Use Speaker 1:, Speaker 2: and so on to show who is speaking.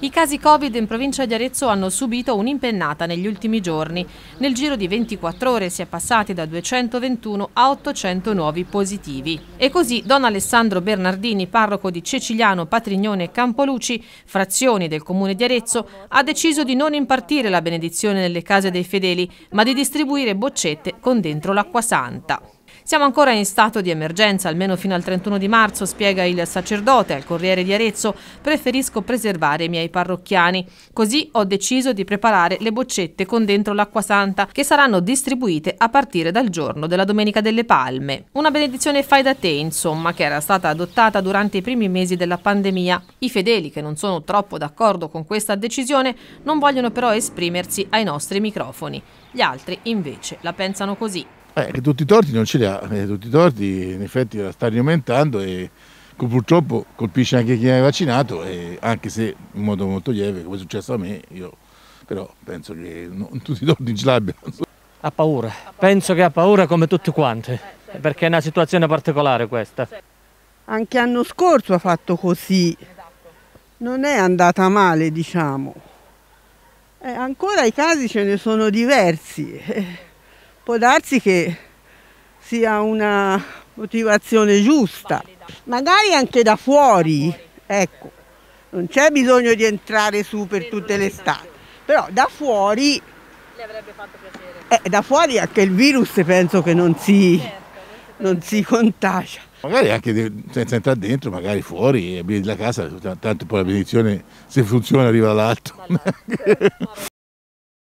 Speaker 1: I casi Covid in provincia di Arezzo hanno subito un'impennata negli ultimi giorni. Nel giro di 24 ore si è passati da 221 a 800 nuovi positivi. E così Don Alessandro Bernardini, parroco di Ceciliano, Patrignone e Campoluci, frazioni del comune di Arezzo, ha deciso di non impartire la benedizione nelle case dei fedeli, ma di distribuire boccette con dentro l'acqua santa. Siamo ancora in stato di emergenza, almeno fino al 31 di marzo, spiega il sacerdote al Corriere di Arezzo, preferisco preservare i miei parrocchiani. Così ho deciso di preparare le boccette con dentro l'acqua santa, che saranno distribuite a partire dal giorno della Domenica delle Palme. Una benedizione fai da te, insomma, che era stata adottata durante i primi mesi della pandemia. I fedeli, che non sono troppo d'accordo con questa decisione, non vogliono però esprimersi ai nostri microfoni. Gli altri, invece, la pensano così.
Speaker 2: Eh, che tutti i torti non ce li ha, eh, tutti i torti in effetti sta aumentando e purtroppo colpisce anche chi è vaccinato, anche se in modo molto lieve, come è successo a me, io però penso che non tutti i torti ce l'abbiano. Ha paura, penso che ha paura come tutti quanti, perché è una situazione particolare questa.
Speaker 3: Anche l'anno scorso ha fatto così, non è andata male diciamo. Eh, ancora i casi ce ne sono diversi. Eh, Può darsi che sia una motivazione giusta, magari anche da fuori, ecco, non c'è bisogno di entrare su per tutte le strade, però da fuori... Eh, da fuori anche il virus penso che non si, non si contagia.
Speaker 2: Magari anche senza entrare dentro, magari fuori, la casa, tanto poi la benedizione se funziona arriva dall'alto.